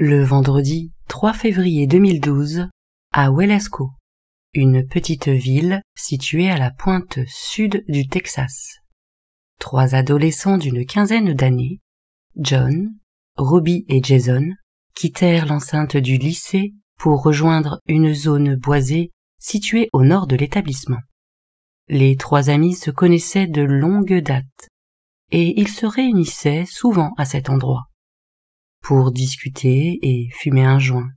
le vendredi 3 février 2012 à Welasco, une petite ville située à la pointe sud du Texas. Trois adolescents d'une quinzaine d'années, John, Robbie et Jason, quittèrent l'enceinte du lycée pour rejoindre une zone boisée située au nord de l'établissement. Les trois amis se connaissaient de longue date, et ils se réunissaient souvent à cet endroit pour discuter et fumer un joint.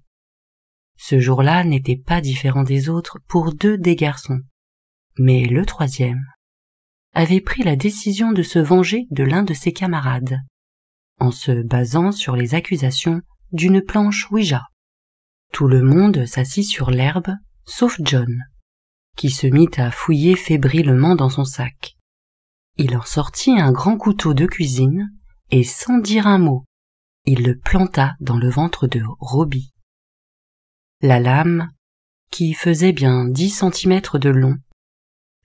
Ce jour-là n'était pas différent des autres pour deux des garçons. Mais le troisième avait pris la décision de se venger de l'un de ses camarades, en se basant sur les accusations d'une planche Ouija. Tout le monde s'assit sur l'herbe, sauf John, qui se mit à fouiller fébrilement dans son sac. Il en sortit un grand couteau de cuisine, et sans dire un mot, il le planta dans le ventre de Robbie. La lame, qui faisait bien dix centimètres de long,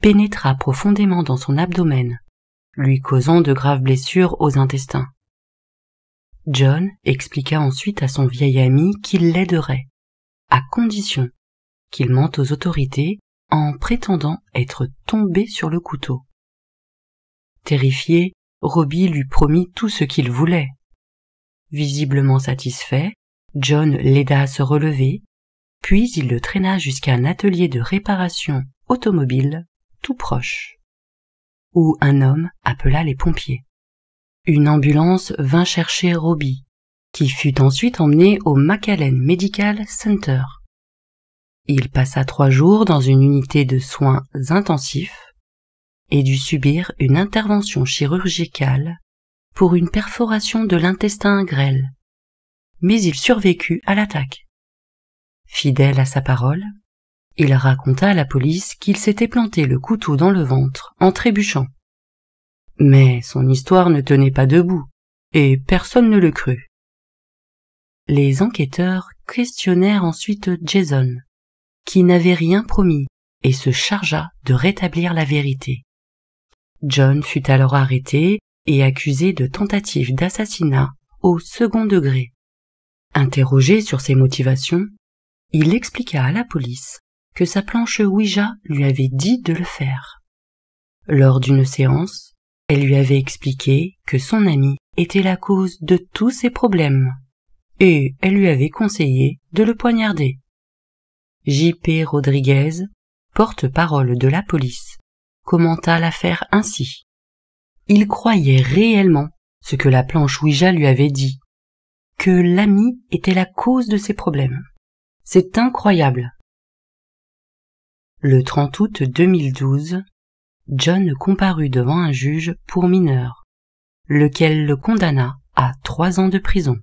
pénétra profondément dans son abdomen, lui causant de graves blessures aux intestins. John expliqua ensuite à son vieil ami qu'il l'aiderait, à condition qu'il mente aux autorités en prétendant être tombé sur le couteau. Terrifié, Robbie lui promit tout ce qu'il voulait, Visiblement satisfait, John l'aida à se relever, puis il le traîna jusqu'à un atelier de réparation automobile tout proche, où un homme appela les pompiers. Une ambulance vint chercher Robbie, qui fut ensuite emmené au McAllen Medical Center. Il passa trois jours dans une unité de soins intensifs et dut subir une intervention chirurgicale pour une perforation de l'intestin grêle. Mais il survécut à l'attaque. Fidèle à sa parole, il raconta à la police qu'il s'était planté le couteau dans le ventre en trébuchant. Mais son histoire ne tenait pas debout, et personne ne le crut. Les enquêteurs questionnèrent ensuite Jason, qui n'avait rien promis et se chargea de rétablir la vérité. John fut alors arrêté et accusé de tentative d'assassinat au second degré. Interrogé sur ses motivations, il expliqua à la police que sa planche Ouija lui avait dit de le faire. Lors d'une séance, elle lui avait expliqué que son ami était la cause de tous ses problèmes, et elle lui avait conseillé de le poignarder. J.P. Rodriguez, porte-parole de la police, commenta l'affaire ainsi il croyait réellement ce que la planche Ouija lui avait dit, que l'ami était la cause de ses problèmes. C'est incroyable. Le 30 août 2012, John comparut devant un juge pour mineur, lequel le condamna à trois ans de prison.